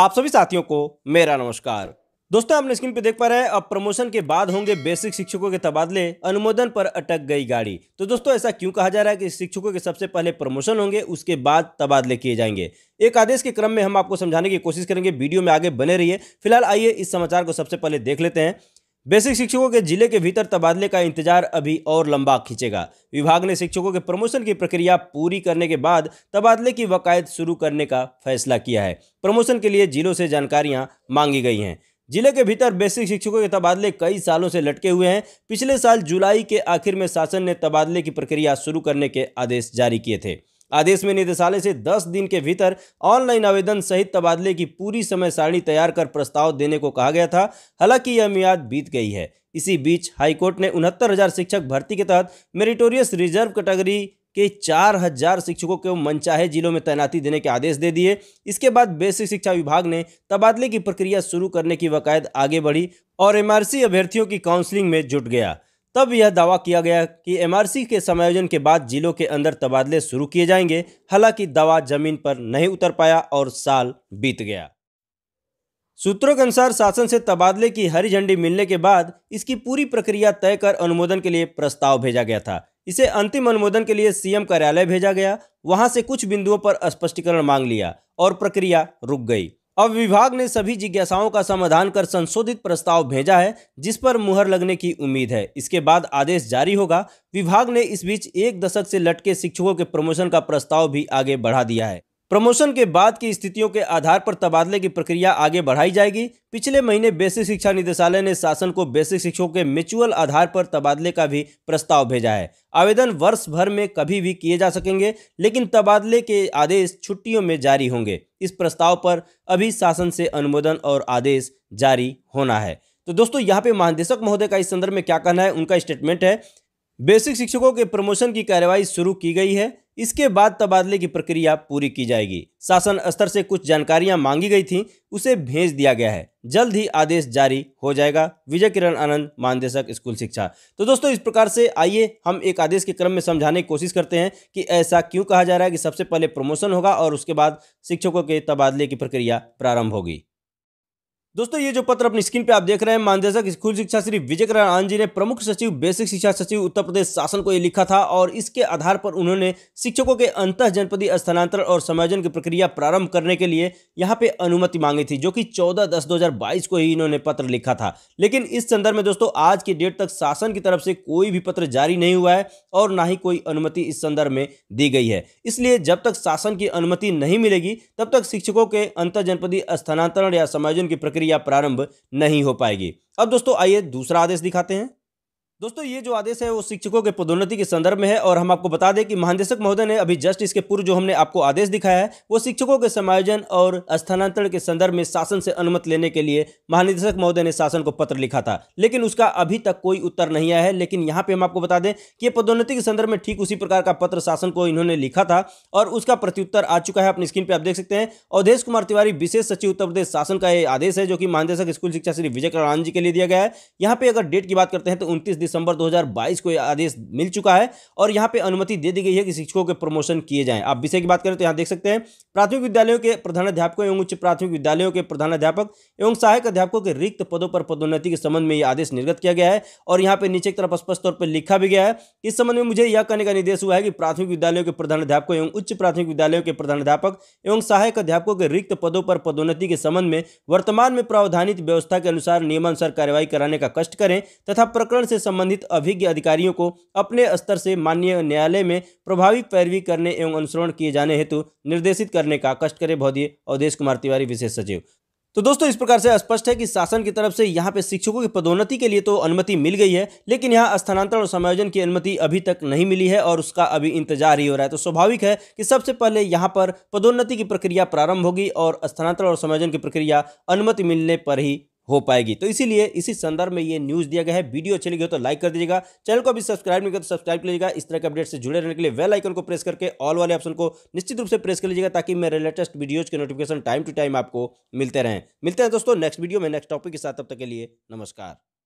आप सभी साथियों को मेरा नमस्कार दोस्तों आपने स्क्रीन पे देख पा रहे हैं अब प्रमोशन के बाद होंगे बेसिक शिक्षकों के तबादले अनुमोदन पर अटक गई गाड़ी तो दोस्तों ऐसा क्यों कहा जा रहा है कि शिक्षकों के सबसे पहले प्रमोशन होंगे उसके बाद तबादले किए जाएंगे एक आदेश के क्रम में हम आपको समझाने की कोशिश करेंगे वीडियो में आगे बने रहिए फिलहाल आइए इस समाचार को सबसे पहले देख लेते हैं बेसिक शिक्षकों के जिले के भीतर तबादले का इंतजार अभी और लंबा खींचेगा विभाग ने शिक्षकों के प्रमोशन की प्रक्रिया पूरी करने के बाद तबादले की वकायत शुरू करने का फैसला किया है प्रमोशन के लिए जिलों से जानकारियां मांगी गई हैं जिले के भीतर बेसिक शिक्षकों के तबादले कई सालों से लटके हुए हैं पिछले साल जुलाई के आखिर में शासन ने तबादले की प्रक्रिया शुरू करने के आदेश जारी किए थे आदेश में निदेशालय से 10 दिन के भीतर ऑनलाइन आवेदन सहित तबादले की पूरी समय सारणी तैयार कर प्रस्ताव देने को कहा गया था हालांकि यह मियाद बीत गई है इसी बीच हाईकोर्ट ने उनहत्तर हजार शिक्षक भर्ती के तहत मेरिटोरियस रिजर्व कैटेगरी के चार हजार शिक्षकों को मनचाहे जिलों में तैनाती देने के आदेश दे दिए इसके बाद बेसिक शिक्षा विभाग ने तबादले की प्रक्रिया शुरू करने की वकायद आगे बढ़ी और एमआरसी अभ्यर्थियों की काउंसलिंग में जुट गया तब यह दावा किया गया कि एमआरसी के समायोजन के बाद जिलों के अंदर तबादले शुरू किए जाएंगे हालांकि दावा जमीन पर नहीं उतर पाया और साल बीत गया सूत्रों के अनुसार शासन से तबादले की हरी झंडी मिलने के बाद इसकी पूरी प्रक्रिया तय कर अनुमोदन के लिए प्रस्ताव भेजा गया था इसे अंतिम अनुमोदन के लिए सीएम कार्यालय भेजा गया वहां से कुछ बिंदुओं पर स्पष्टीकरण मांग लिया और प्रक्रिया रुक गई अब विभाग ने सभी जिज्ञासाओं का समाधान कर संशोधित प्रस्ताव भेजा है जिस पर मुहर लगने की उम्मीद है इसके बाद आदेश जारी होगा विभाग ने इस बीच एक दशक से लटके शिक्षकों के प्रमोशन का प्रस्ताव भी आगे बढ़ा दिया है प्रमोशन के बाद की स्थितियों के आधार पर तबादले की प्रक्रिया आगे बढ़ाई जाएगी पिछले महीने बेसिक शिक्षा निदेशालय ने शासन को बेसिक शिक्षकों के म्यूचुअल आधार पर तबादले का भी प्रस्ताव भेजा है आवेदन वर्ष भर में कभी भी किए जा सकेंगे लेकिन तबादले के आदेश छुट्टियों में जारी होंगे इस प्रस्ताव पर अभी शासन से अनुमोदन और आदेश जारी होना है तो दोस्तों यहाँ पे महानिदेशक महोदय का इस संदर्भ में क्या कहना है उनका स्टेटमेंट है बेसिक शिक्षकों के प्रमोशन की कार्यवाही शुरू की गई है इसके बाद तबादले की प्रक्रिया पूरी की जाएगी शासन स्तर से कुछ जानकारियां मांगी गई थी उसे भेज दिया गया है जल्द ही आदेश जारी हो जाएगा विजय किरण आनंद मानदेशक स्कूल शिक्षा तो दोस्तों इस प्रकार से आइए हम एक आदेश के क्रम में समझाने की कोशिश करते हैं कि ऐसा क्यों कहा जा रहा है कि सबसे पहले प्रमोशन होगा और उसके बाद शिक्षकों के तबादले की प्रक्रिया प्रारंभ होगी दोस्तों ये जो पत्र अपनी स्क्रीन पे आप देख रहे हैं मानदेशक स्कूल शिक्षा श्री विजय नारायण जी ने प्रमुख सचिव बेसिक शिक्षा सचिव उत्तर प्रदेश शासन को ये लिखा था और इसके आधार पर उन्होंने शिक्षकों के अंत जनपदीय स्थानांतरण और समायोजन की प्रक्रिया प्रारंभ करने के लिए यहाँ पे अनुमति मांगी थी जो कि चौदह दस दो को ही इन्होंने पत्र लिखा था लेकिन इस संदर्भ में दोस्तों आज की डेट तक शासन की तरफ से कोई भी पत्र जारी नहीं हुआ है और ना ही कोई अनुमति इस संदर्भ में दी गई है इसलिए जब तक शासन की अनुमति नहीं मिलेगी तब तक शिक्षकों के अंत जनपदीय स्थानांतरण या समायोजन की प्रक्रिया प्रक्रिया प्रारंभ नहीं हो पाएगी अब दोस्तों आइए दूसरा आदेश दिखाते हैं दोस्तों ये जो आदेश है वो शिक्षकों के पदोन्नति के संदर्भ में है और हम आपको बता दें कि महानिदेशक महोदय ने अभी जस्ट इसके पूर्व जो हमने आपको आदेश दिखाया है वो शिक्षकों के समायोजन और स्थानांतरण के संदर्भ में शासन से अनुमति लेने के लिए महानिदेशक महोदय ने शासन को पत्र लिखा था लेकिन उसका अभी तक कोई उत्तर नहीं आया है लेकिन यहाँ पर हम आपको बता दें कि ये पदोन्नति के संदर्भ में ठीक उसी प्रकार का पत्र शासन को इन्होंने लिखा था और उसका प्रत्युत्तर आ चुका है अपनी स्क्रीन पर आप देख सकते हैं अवधेश कुमार तिवारी विशेष सचिव उत्तर प्रदेश शासन का ये आदेश है जो कि महानिदेशक स्कूल शिक्षा श्री विजय करण जी के लिए दिया गया है यहाँ पे अगर डेट की बात करते हैं तो उनतीस दिसंबर 2022 को आदेश मिल चुका है और यहाँ पे अनुमति दे दी गई है कि शिक्षकों के प्रमोशन किए जाएं आप विषय की बात करें तो यहाँ देख सकते हैं प्राथमिक विद्यालयों के प्रधानाध्यापकों एवं उच्च प्राथमिक विद्यालयों के प्रधानाध्यापक एवं सहायक अध्यापकों के रिक्त पदों पर पदोन्नति के संबंध में यह आदेश निर्गत किया गया है और यहाँ पर नीचे की तरफ स्पष्ट तौर पर लिखा भी गया है इस संबंध में मुझे यह कहने का निर्देश हुआ है कि प्राथमिक विद्यालयों के प्रधानाध्यापकों एवं उच्च प्राथमिक विद्यालयों के प्रधानाध्यापक एवं सहायक अध्यापकों के रिक्त पदों पर पदोन्नति के संबंध में वर्तमान में प्रावधानित व्यवस्था के अनुसार नियमानुसार कार्यवाही कराने का कष्ट करें तथा प्रकरण से संबंधित संबंधित अभिज्ञ अधिकारियों को अपने स्तर से माननीय न्यायालय में प्रभावी पैरवी करने एवं अनुसरण किए जाने हेतु निर्देशित करने का कष्ट करे भौदीय अवधेश कुमार तिवारी विशेष सचिव तो दोस्तों इस प्रकार से स्पष्ट है कि शासन की तरफ से यहाँ पे शिक्षकों की पदोन्नति के लिए तो अनुमति मिल गई है लेकिन यहाँ स्थानांतरण और समायोजन की अनुमति अभी तक नहीं मिली है और उसका अभी इंतजार ही हो रहा है तो स्वाभाविक है कि सबसे पहले यहाँ पर पदोन्नति की प्रक्रिया प्रारंभ होगी और स्थानांतरण और समायोजन की प्रक्रिया अनुमति मिलने पर ही हो पाएगी तो इसीलिए इसी संदर्भ में ये न्यूज़ दिया गया है वीडियो अच्छी लगी हो तो लाइक कर दीजिएगा चैनल को अभी सब्सक्राइब नहीं कर तो सब्सक्राइब कर लीजिएगा इस तरह के अपडेट से जुड़े रहने के लिए वेल आइकन को प्रेस करके ऑल वाले ऑप्शन को निश्चित रूप से प्रेस कर लीजिएगा ताकि मेरे लेटेस्ट वीडियोज़ के नोटिफिकेशन टाइम टू टाइम आपको मिलते रहें मिलते हैं दोस्तों नेक्स्ट वीडियो में नेक्स्ट टॉपिक के साथ तब तक के लिए नमस्कार